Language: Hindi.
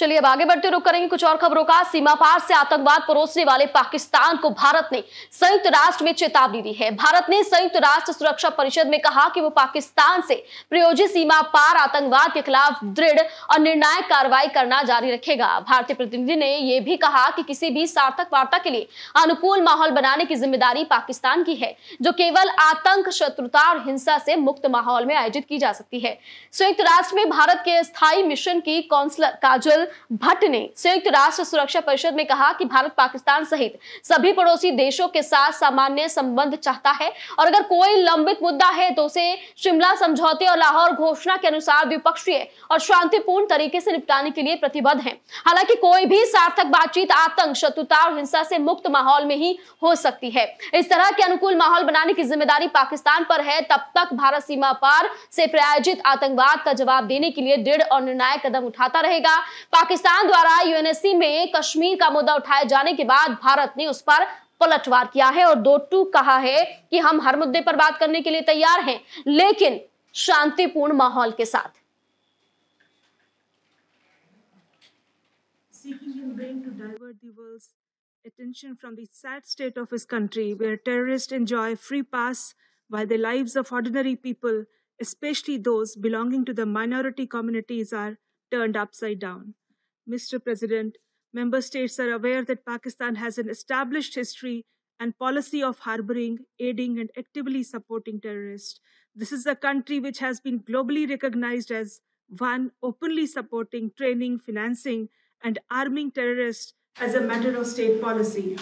चलिए अब आगे बढ़ते रुक करेंगे कुछ और खबरों का सीमा पार से आतंकवाद परोसने वाले पाकिस्तान को भारत ने संयुक्त राष्ट्र में चेतावनी दी है भारत ने संयुक्त राष्ट्र सुरक्षा परिषद में कहा कि वो पाकिस्तान से प्रयोजित सीमा पार आतंकवाद के खिलाफ दृढ़ और निर्णायक कार्रवाई करना जारी रखेगा भारतीय प्रतिनिधि ने यह भी कहा कि किसी भी सार्थक वार्ता के लिए अनुकूल माहौल बनाने की जिम्मेदारी पाकिस्तान की है जो केवल आतंक शत्रुता और हिंसा से मुक्त माहौल में आयोजित की जा सकती है संयुक्त राष्ट्र में भारत के स्थायी मिशन की काउंसलर काजल भट्ट ने संयुक्त राष्ट्र सुरक्षा परिषद में कहा कि भारत पाकिस्तान सहित सभी पड़ोसी देशों के साथ सामान्य संबंध चाहता है और अगर कोई लंबित मुद्दा है तो उसे शिमला समझौते और लाहौर घोषणा के अनुसार द्विपक्षीय और शांतिपूर्ण तरीके से निपटाने के लिए प्रतिबद्ध है हालांकि कोई भी सार्थक बातचीत आतंक शत्रुता और हिंसा से मुक्त माहौल में ही हो सकती है इस तरह के अनुकूल माहौल बनाने की जिम्मेदारी पाकिस्तान पर है तब तक भारत सीमा पार से प्रायोजित आतंकवाद का जवाब देने के लिए दृढ़ और निर्णायक कदम उठाता रहेगा पाकिस्तान द्वारा यूएनएससी में कश्मीर का मुद्दा उठाए जाने के बाद भारत ने उस पर पलटवार किया है और दो टू कहा है कि हम हर मुद्दे पर बात करने के लिए तैयार हैं लेकिन शांतिपूर्ण माहौल के साथ attention from the sad state of his country, where terrorists enjoy free pass while the lives of ordinary people, especially those belonging to the minority communities, are turned upside down. Mr. President, member states are aware that Pakistan has an established history and policy of harboring, aiding, and actively supporting terrorists. This is a country which has been globally recognized as one openly supporting, training, financing, and arming terrorists as a matter of state policy.